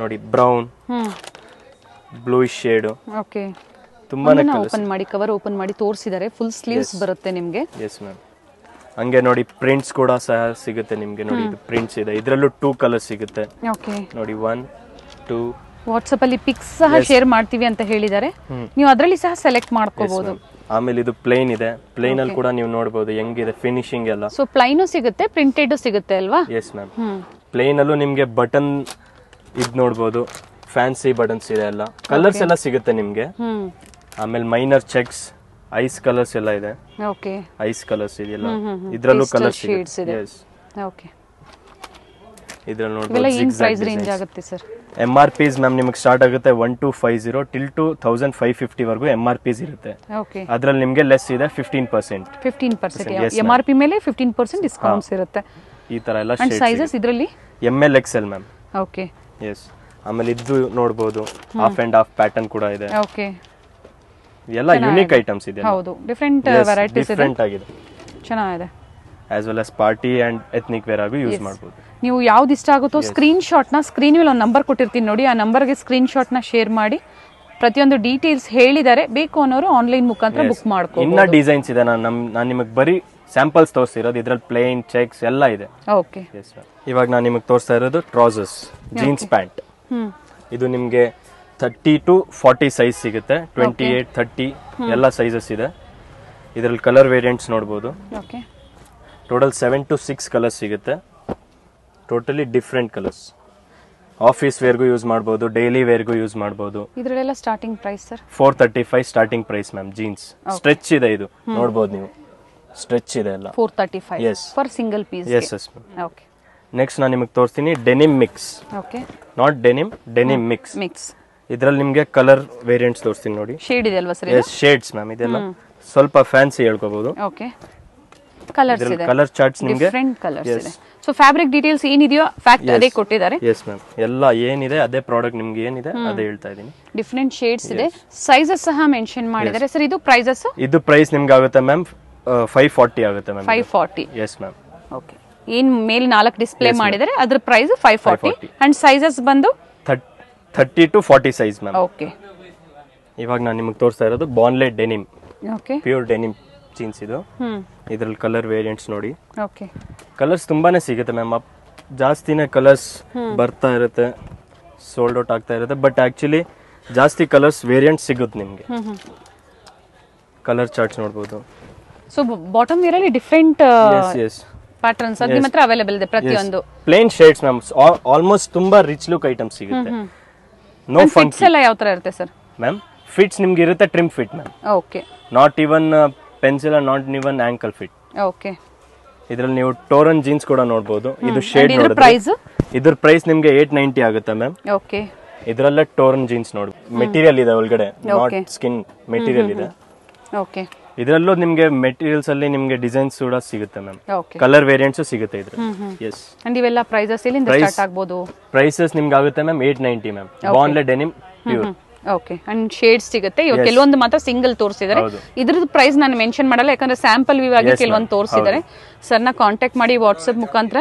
ನೋಡಿ ಬ್ರೌನ್ ಬ್ಲೂಯಿಶ್ ಶೇಡ್ ಓಕೆ ತುಂಬಾನೇ ಓಪನ್ ಮಾಡಿ ಕವರ್ ಓಪನ್ ಮಾಡಿ ತೋರಿಸಿದ್ದಾರೆ ಫುಲ್ ಸ್ಲೀವ್ಸ್ ಬರುತ್ತೆ ನಿಮಗೆ ಎಸ್ ಮ್ಯಾಮ್ ಹಂಗೆ ನೋಡಿ ಪ್ರಿಂಟ್ಸ್ ಕೂಡ ಸಹ ಸಿಗುತ್ತೆ ನಿಮಗೆ ನೋಡಿ ಇದು ಪ್ರಿಂಟ್ಸ್ ಇದೆ ಇದರಲ್ಲೂ ಟೂ ಕಲರ್ ಸಿಗುತ್ತೆ ಓಕೆ ನೋಡಿ ಒನ್ ಟೂ ವಾಟ್ಸಪ್ ಅಲ್ಲಿ ಪಿಕ್ಸ್ ಸಹ ಶೇರ್ ಮಾಡ್ತೀವಿ ಅಂತ ಹೇಳಿದ್ದಾರೆ ನೀವು ಅದರಲ್ಲಿ ಸಹ ಸೆಲೆಕ್ಟ್ ಮಾಡ್ಕೋಬಹುದು ಆಮೇಲೆ ಇದು ಪ್ಲೇನ್ ಇದೆ ಪ್ಲೇನ್ ಅಲ್ಲಿ ಕೂಡ ನೀವು ನೋಡಬಹುದು ಹೆಂಗಿದೆ ಫಿನಿಶಿಂಗ್ ಎಲ್ಲ ಸೊ ಪ್ಲೈನು ಸಿಗುತ್ತೆ ಪ್ರಿಂಟೆಡ್ ಸಿಗುತ್ತೆ ಅಲ್ವಾ ಎಸ್ ಮ್ಯಾಮ್ ಪ್ಲೇನ್ ಅಲ್ಲೂ ನಿಮಗೆ ಬಟನ್ ಇದು ನೋಡ್ಬೋದು ಫ್ಯಾನ್ಸಿ ಬಟನ್ಸ್ ಇದೆ ಎಲ್ಲ ಕಲರ್ಸ್ ಎಲ್ಲ ಸಿಗುತ್ತೆ ನಿಮಗೆ ಆಮೇಲೆ ಮೈನರ್ ಚೆಕ್ಸ್ ಐಸ್ ಕಲರ್ಸ್ ಎಲ್ಲ ಇದೆ ಓಕೆ ಐಸ್ ಕಲರ್ಸ್ ಇದೆ ಇದರಲ್ಲೂ ಕಲರ್ ಶೇಡ್ಸ್ ಇದೆ ಓಕೆ ಇದರಲ್ಲಿ ನೋಡ್ಬೋದು ಜಿಗ್ ಪ್ರೈಸ್ ರೇಂಜ್ ಆಗುತ್ತೆ sir M R Ps ma'am ನಿಮಗೆ ಸ್ಟಾರ್ಟ್ ಆಗುತ್ತೆ one two five zero till two thousand five fifty ವರೆಗೂ ಎಂ ಆರ್ ಪಿಸ್ ಇರುತ್ತೆ ಅದರಲ್ಲಿ ನಿಮಗೆ ಲೆಸ್ ಇದೆ fifteen percent fifteen percent M R P ಮೇಲೆ ಫಿಫ್ಟೀನ್ ಪರ್ಸೆಂಟ್ ಡಿಸ್ಕೌಂಟ್ಸ್ ಇರುತ್ತೆ ಈ ತರ ಎಲ್ಲ ಸೈಜಸ್ ಇದರಲ್ಲಿ M L X L ma'am okay yes ಆಮೇಲೆ ಇದು ನೋಡಬಹುದು ಹಾಫ್ ಅಂಡ್ ಆಫ್ ಪ್ಯಾಟರ್ನ್ ಕೂಡ ಇದೆ ಓಕೆ ಎಲ್ಲ ಯುನಿಕ್ ಐಟಮ್ಸ್ ಇದೆ ಹೌದು ಡಿಫರೆಂಟ್ ವೆರೈಟೀಸ್ ಇದೆ ಡಿಫರೆಂಟ್ ಆಗಿದೆ ಚೆನ್ನಾಗಿದೆ as well as party and ethnic wear ಆಗಿ ಯೂಸ್ ಮಾಡಬಹುದು ನೀವು ಯಾವ್ದು ಇಷ್ಟ ಆಗುತ್ತೋ ಸ್ಕ್ರೀನ್ ಶಾಟ್ನ ಸ್ಕ್ರೀನ್ ಮೇಲೆ ಒಂದು ನಂಬರ್ ಕೊಟ್ಟಿರ್ತೀನಿ ನೋಡಿ ಆ ಗೆ ಸ್ಕ್ರೀನ್ ನ ಶೇರ್ ಮಾಡಿ ಪ್ರತಿಯೊಂದು ಡೀಟೇಲ್ಸ್ ಹೇಳಿದ್ದಾರೆ ಬೇಕು ಅನ್ನೋರು ಆನ್ಲೈನ್ ಮುಖಾಂತರ ಬುಕ್ ಮಾಡ್ಕೊ ಇನ್ನ ಡಿಸೈನ್ಸ್ ಇದೆ ನಾನು ನಾನು ನಿಮಗೆ ಬರೀ ಸ್ಯಾಂಪಲ್ಸ್ ತೋರಿಸಿರೋದು ಇದ್ರಲ್ಲಿ ಪ್ಲೇನ್ ಚೆಕ್ಸ್ ಎಲ್ಲ ಇದೆ ಓಕೆ ಇವಾಗ ನಾನು ನಿಮಗೆ ತೋರಿಸ್ತಾ ಇರೋದು ಟ್ರೌಸರ್ಸ್ ಜೀನ್ಸ್ ಪ್ಯಾಂಟ್ ಇದು ನಿಮಗೆ ಥರ್ಟಿ ಟು ಫಾರ್ಟಿ ಸೈಜ್ ಸಿಗುತ್ತೆ ಟ್ವೆಂಟಿ ಏಟ್ ಥರ್ಟಿ ಎಲ್ಲ ಸೈಜಸ್ ಇದೆ ಇದರಲ್ಲಿ ಕಲರ್ ವೇರಿಯಂಟ್ಸ್ ನೋಡ್ಬೋದು total seven to six colours ಸಿಗುತ್ತೆ ಟೋಟಲಿ ಡಿಫ್ರೆಂಟ್ ಕಲರ್ಸ್ ಆಫೀಸ್ ವೇರ್ಗೂ ಯೂಸ್ ಮಾಡ್ಬೋದು ಡೈಲಿ ವೇರ್ಗೂ ಯೂಸ್ ಮಾಡ್ಬೋದು ಇದರಲ್ಲೆಲ್ಲ starting price sir four thirty five starting price ma'am jeans stretch ಇದೆ ಇದು ನೋಡ್ಬೋದು ನೀವು ಸ್ಟ್ರೆಚ್ ಇದೆ ಅಲ್ಲ four thirty five for single piece yes yes okay next ನಾನು ನಿಮಗೆ ತೋರಿಸ್ತೀನಿ denim mix okay not denim denim mix mix ಇದರಲ್ಲಿ ನಿಮಗೆ ಕಲರ್ ವೇರಿಯಂಟ್ಸ್ ತೋರಿಸ್ತೀನಿ ನೋಡಿ ಶೇಡ್ ಇದೆ ಅಲ್ವಾ ಸರ್ ಎಸ್ ಶೇಡ್ಸ್ ಮ್ಯಾಮ್ ಇದೆಲ್ಲ ಸ್ವಲ್ಪ ಫ್ಯಾನ್ಸಿ ಹೇಳ್ಕೋಬಹುದು ಓಕೆ ಕಲರ್ಸ್ ಇದೆ ಕಲರ್ ಚಾರ್ಟ್ಸ್ ನಿಮಗೆ ಡಿಫರೆಂಟ್ ಕಲರ್ಸ್ ಇದೆ ಸೊ ಫ್ಯಾಬ್ರಿಕ್ ಡೀಟೇಲ್ಸ್ ಏನಿದೆಯೋ ಫ್ಯಾಕ್ಟ್ ಅದೇ ಕೊಟ್ಟಿದ್ದಾರೆ ಎಸ್ ಮ್ಯಾಮ್ ಎಲ್ಲ ಏನಿದೆ ಅದೇ ಪ್ರಾಡಕ್ಟ್ ನಿಮಗೆ ಏನಿದೆ ಅದೇ ಹೇಳ್ತಾ ಇದ್ದೀನಿ ಡಿಫ್ರೆಂಟ್ ಶೇಡ್ಸ್ ಇದೆ ಸೈಜಸ್ ಸಹ ಮೆನ್ಷನ್ ಮಾಡಿದ್ದಾರೆ ಸರ್ ಇದು ಪ್ರೈಸಸ್ ಇದು ಪ್ರೈಸ್ ನಿಮ್ಗೆ ಆಗುತ್ತೆ ಮ್ಯಾಮ್ ಫೈವ್ ಫಾರ್ಟಿ ಆಗುತ್ತೆ ma'am five forty yes ma'am okay ಏನು ಮೇಲೆ ನಾಲ್ಕು ಡಿಸ್ಪ್ಲೇ ಮಾಡಿದರೆ ಅದ್ರ price five forty and sizes ಬಂದು thirty to forty size ma'am okay ಇವಾಗ ನಾನು ನಿಮಗೆ ತೋರಿಸ್ತಾ ಇರೋದು ಬಾನ್ಲೆಟ್ denim okay pure denim jeans ಇದು ಇದರಲ್ಲಿ ಕಲರ್ ವೇರಿಯಂಟ್ಸ್ ನೋಡಿ ಓಕೆ ಕಲರ್ಸ್ ತುಂಬಾನೇ ಸಿಗುತ್ತೆ ಮ್ಯಾಮ್ ಜಾಸ್ತಿನೇ ಕಲರ್ಸ್ ಬರ್ತಾ ಇರುತ್ತೆ ಸೋಲ್ಡ್ ಔಟ್ ಆಗ್ತಾ ಇರುತ್ತೆ ಬಟ್ ಆ್ಯಕ್ಚುಲಿ ಜಾಸ್ತಿ ಕಲರ್ಸ್ ವೇರಿಯಂಟ್ ಸಿಗುತ್ತೆ ನಿಮಗೆ ಕಲರ್ ಚಾರ್ಟ್ಸ್ ನೋಡ್ಬೋದು ಸೊ ಬಾಟಮ್ ವೇರ್ ಅಲ್ಲಿ ಡಿಫ್ರೆಂಟ್ ಪ್ಯಾಟರ್ನ್ಸ್ uh, ಅದು ನಿಮ್ಮ ಹತ್ರ ಅವೈಲೇಬಲ್ ಇದೆ ಪ್ರತಿಯೊಂದು ಪ್ಲೇನ್ ಶೇಡ್ಸ್ ಮ್ಯಾಮ್ ಆಲ್ಮೋಸ್ಟ್ ತುಂಬಾ ರಿಚ್ ಲುಕ್ ಐಟಮ್ ಸಿಗುತ್ತೆ ನೋ ಫಿಟ್ಸ್ ಎಲ್ಲ ಯಾವ ತರ ಇರುತ್ತೆ ಸರ್ ಮ್ಯಾಮ್ ಫಿಟ್ಸ್ ನಿಮ್ಗೆ ಇರುತ್ತೆ trim fit ma'am okay not even pencil or not even ankle fit okay ಇದರಲ್ಲಿ ನೀವು ಟೋರನ್ ಜೀನ್ಸ್ ಕೂಡ ನೋಡಬಹುದು ಇದು ಶೇಡ್ ಪ್ರೈಸ್ ಇದ್ರ ಪ್ರೈಸ್ ನಿಮಗೆ ಏಟ್ ನೈಂಟಿ ಆಗುತ್ತೆ ಮ್ಯಾಮ್ ಓಕೆ ಇದರಲ್ಲೇ ಟೋರನ್ ಜೀನ್ಸ್ ನೋಡಿ ಮೆಟೀರಿಯಲ್ ಇದೆ ಒಳಗಡೆ ನಾಟ್ ಸ್ಕಿನ್ ಮೆಟೀರಿಯಲ್ ಇದೆ ಓಕೆ ಇದರಲ್ಲೂ ನಿಮಗೆ ಮೆಟೀರಿಯಲ್ಸ್ ಅಲ್ಲಿ ನಿಮಗೆ ಡಿಸೈನ್ಸ್ ಕೂಡ ಸಿಗುತ್ತೆ ಮ್ಯಾಮ್ ಕಲರ್ ವೇರಿಯಂಟ್ಸ್ ಸಿಗುತ್ತೆ ಇದ್ರ ಎಸ್ ಅಂಡ್ ಇವೆಲ್ಲ ಪ್ರೈಸಸ್ ಎಲ್ಲಿಂದ ಸ್ಟಾರ್ಟ್ ಆಗಬಹುದು ಪ್ರೈಸಸ್ ನಿಮ್ಗೆ ಆಗುತ್ತೆ ಮ್ಯಾಮ್ 890 ಮ್ಯಾಮ್ ಬಾಂಡ್ಲೆ denim pure okay and shades ಸಿಗುತ್ತೆ ಇವ ಕೆಲವೊಂದು ಮಾತ್ರ ಸಿಂಗಲ್ ತೋರಿಸಿದ್ದಾರೆ ಇದ್ರದ್ದು ಪ್ರೈಸ್ ನಾನು ಮೆನ್ಷನ್ ಮಾಡಲ್ಲ ಯಾಕಂದ್ರೆ ಸ್ಯಾಂಪಲ್ ವ್ಯೂ ಆಗಿ ಕೆಲವೊಂದು ತೋರಿಸಿದ್ದಾರೆ ಸರ್ನ ಕಾಂಟ್ಯಾಕ್ಟ್ ಮಾಡಿ ವಾಟ್ಸಪ್ ಮುಖಾಂತರ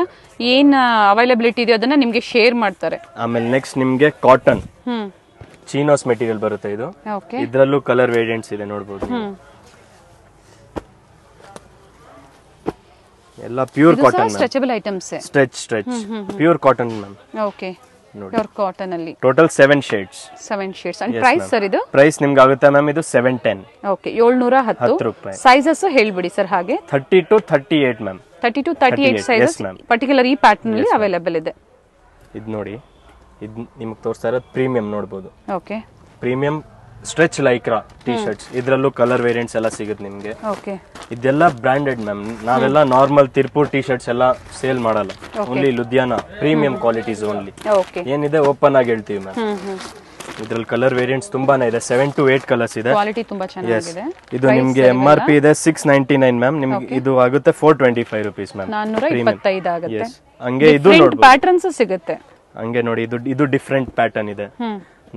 ಏನ್ ಅವೈಲಬಿಲಿಟಿ ಇದೆಯೋ ಅದನ್ನ ನಿಮ್ಗೆ ಶೇರ್ ಮಾಡ್ತಾರೆ ಆಮೇಲೆ ನೆಕ್ಸ್ಟ್ ನಿಮ್ಗೆ ಕಾಟನ್ ಚೀನೋಸ್ ಮೆಟೀರಿಯಲ್ ಬರುತ್ತೆ ಇದು ಇದ್ರಲ್ಲೂ ಕಲರ್ ವೇರಿಯಂಟ್ಸ್ ಇದೆ ನೋಡಬಹುದು ಎಲ್ಲ pure cotton stretchable items stretch stretch pure cotton ma'am okay pure cotton ಅಲ್ಲಿ total 7 shades 7 shades and price sir ಇದು ಪ್ರೈಸ್ ನಿಮಗೆ ಆಗುತ್ತೆ ಮ್ಯಾಮ್ ಇದು 710 ಓಕೆ 710 ರೂಪಾಯಿ ಸೈಜಸ್ ಹೇಳ್ಬಿಡಿ ಸರ್ ಹಾಗೆ 30 to 38 ma'am thirty to eight sizes particular ಈ ಪ್ಯಾಟರ್ನ್ ಅಲ್ಲಿ ಅವೈಲೇಬಲ್ ಇದೆ ಇದು ನೋಡಿ ಇದು ನಿಮಗೆ ತೋರಿಸ್ತಾ ಇರೋದು ಪ್ರೀಮಿಯಂ ನೋಡಬಹುದು okay premium stretch Lycra T shirts ಇದ್ರಲ್ಲೂ ಕಲರ್ ವೇರಿಯಂಟ್ಸ್ ಎಲ್ಲ ಸಿಗುತ್ತೆ ನಿಮ್ಗೆ ಇದೆಲ್ಲ ಬ್ರಾಂಡೆಡ್ ಮ್ಯಾಮ್ ನಾವೆಲ್ಲ ನಾರ್ಮಲ್ ತಿರ್ಪೂರ್ ಟೀ ಶರ್ಟ್ಸ್ ಎಲ್ಲ ಸೇಲ್ ಮಾಡಲ್ಲ only Ludhiana premium qualities only ಏನಿದೆ ಓಪನ್ ಆಗಿ ಹೇಳ್ತೀವಿ ಮ್ಯಾಮ್ ಇದ್ರಲ್ಲಿ ಕಲರ್ ವೇರಿಯಂಟ್ಸ್ ತುಂಬಾನೇ ಇದೆ ಸೆವೆನ್ ಟು ಏಟ್ ಕಲರ್ಸ್ ಇದೆ ಇದು ನಿಮ್ಗೆ ಎಂ ಆರ್ ಪಿ ಇದೆ ಸಿಕ್ಸ್ ನೈನ್ಟಿ ನೈನ್ ಮ್ಯಾಮ್ ನಿಮ್ಗೆ ಇದು ಆಗುತ್ತೆ four twenty five rupees ma'am ಹಂಗೆ ಇದು ಪ್ಯಾಟರ್ನ್ಸ್ ಸಿಗುತ್ತೆ ಹಂಗೆ ನೋಡಿ ಇದು ಇದು ಡಿಫ್ರೆಂಟ್ ಪ್ಯಾಟರ್ನ್ ಇದೆ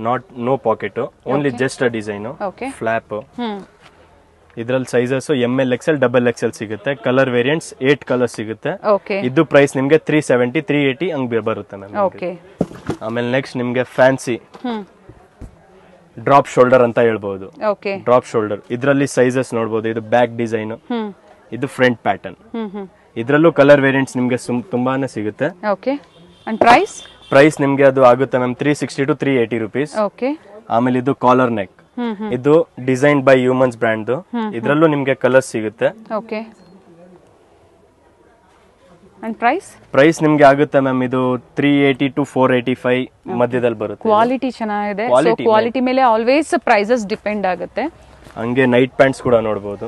not no pocket only just a design flap ಇದ್ರಲ್ಲಿ sizes M L X L double X L ಸಿಗುತ್ತೆ ಕಲರ್ ವೇರಿಯಂಟ್ಸ್ ಏಟ್ ಕಲರ್ ಸಿಗುತ್ತೆ ಇದು ಪ್ರೈಸ್ ನಿಮಗೆ ತ್ರೀ ಸೆವೆಂಟಿ ತ್ರೀ ಏಯ್ಟಿ ಹಂಗ್ ಬರುತ್ತೆ ಮ್ಯಾಮ್ ಆಮೇಲೆ ನೆಕ್ಸ್ಟ್ ನಿಮಗೆ ಫ್ಯಾನ್ಸಿ ಡ್ರಾಪ್ ಶೋಲ್ಡರ್ ಅಂತ ಹೇಳ್ಬಹುದು ಡ್ರಾಪ್ ಶೋಲ್ಡರ್ ಇದ್ರಲ್ಲಿ ಸೈಜಸ್ ನೋಡಬಹುದು ಇದು ಬ್ಯಾಕ್ ಡಿಸೈನ್ ಇದು ಫ್ರಂಟ್ ಪ್ಯಾಟರ್ನ್ ಇದ್ರಲ್ಲೂ ಕಲರ್ ವೇರಿಯಂಟ್ಸ್ ನಿಮಗೆ ತುಂಬಾನೇ ಸಿಗುತ್ತೆ ಪ್ರೈಸ್ ಪ್ರೈಸ್ ನಿಮ್ಗೆ ಅದು ಆಗುತ್ತೆ ma'am three sixty two three eighty rupees ಆಮೇಲೆ ಇದು ಕಾಲರ್ ನೆಕ್ ಇದು ಡಿಸೈನ್ ಬೈ ಹ್ಯೂಮನ್ಸ್ ಬ್ರ್ಯಾಂಡ್ ಇದ್ರಲ್ಲೂ ನಿಮ್ಗೆ ಕಲರ್ ಸಿಗುತ್ತೆ ಪ್ರೈಸ್ ನಿಮ್ಗೆ ಆಗುತ್ತೆ ಮ್ಯಾಮ್ ಇದು three eighty to four eighty five ಮಧ್ಯದಲ್ಲಿ ಬರುತ್ತೆ ಕ್ವಾಲಿಟಿ ಚೆನ್ನಾಗಿದೆ ಕ್ವಾಲಿಟಿ ಮೇಲೆ ಆಲ್ವೇಸ್ ಪ್ರೈಸಸ್ ಡಿಪೆಂಡ್ ಆಗುತ್ತೆ ಹಂಗೆ ನೈಟ್ ಪ್ಯಾಂಟ್ಸ್ ಕೂಡ ನೋಡಬಹುದು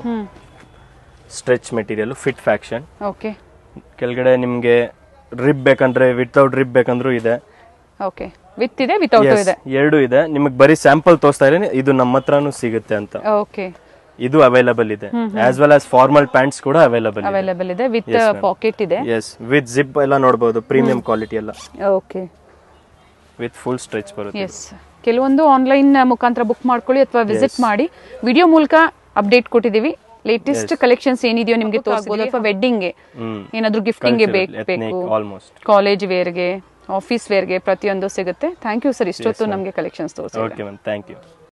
stretch material fit fashion okay ಕೆಳಗಡೆ ನಿಮ್ಗೆ ರಿಬ್ ಬೇಕಂದ್ರೆ ವಿತೌಟ್ ರಿಬ್ ಬೇಕಂದ್ರೂ ಇದೆ ಓಕೆ ವಿತ್ ಇದೆ ವಿತೌಟ್ ಇದೆ ಎರಡು ಇದೆ ನಿಮಗೆ ಬರಿ ಸ್ಯಾಂಪಲ್ ತೋರಿಸ್ತಾ ಇದ್ದೀನಿ ಇದು ನಮ್ಮ ಹತ್ರನೂ ಸಿಗುತ್ತೆ ಅಂತ ಓಕೆ ಇದು ಅವೈಲೇಬಲ್ ಇದೆ as well as formal pants ಕೂಡ ಅವೈಲೇಬಲ್ ಅವೈಲೇಬಲ್ ಇದೆ ವಿತ್ ಪಾಕೆಟ್ ಇದೆ ಎಸ್ ವಿತ್ ಜಿಪ್ ಎಲ್ಲ ನೋಡಬಹುದು ಪ್ರೀಮಿಯಂ ಕ್ವಾಲಿಟಿ ಎಲ್ಲ ಓಕೆ ವಿತ್ ಫುಲ್ ಸ್ಟ್ರೆಚ್ ಬರುತ್ತೆ ಎಸ್ ಕೆಲವೊಂದು ಆನ್ಲೈನ್ ಮುಖಾಂತರ ಬುಕ್ ಮಾಡ್ಕೊಳ್ಳಿ ಅಥವಾ ವಿಸಿಟ್ ಮಾಡಿ ವಿಡಿಯೋ ಮೂಲಕ ಅಪ್ಡೇಟ್ ಕೊಟ್ಟಿದ್ದೀವಿ ಲೇಟೆಸ್ಟ್ ಕಲೆಕ್ಷನ್ಸ್ ಏನಿದೆಯೋ ನಿಮಗೆ ತೋರಿಸಬಹುದು ಅಥವಾ ವೆಡ್ಡಿಂಗ್ ಗೆ ಏನಾದ್ರೂ ಗಿಫ್ಟಿಂಗ್ ಗೆ ಬೇಕು ಕಾಲೇಜ್ ವೇರ್ಗೆ ಗೆ ಆಫೀಸ್ ವೇರ್ ಗೆ ಪ್ರತಿಯೊಂದು ಸಿಗುತ್ತೆ ಥ್ಯಾಂಕ್ ಯು ಸರ್ ಇಷ್ಟೊತ್ತು ನಮಗೆ ಕಲೆಕ್ಷನ್ಸ್ ತೋರಿಸಿ ಓಕೆ ಮ್ಯಾಮ್ ಥ್ಯಾಂಕ್ ಯು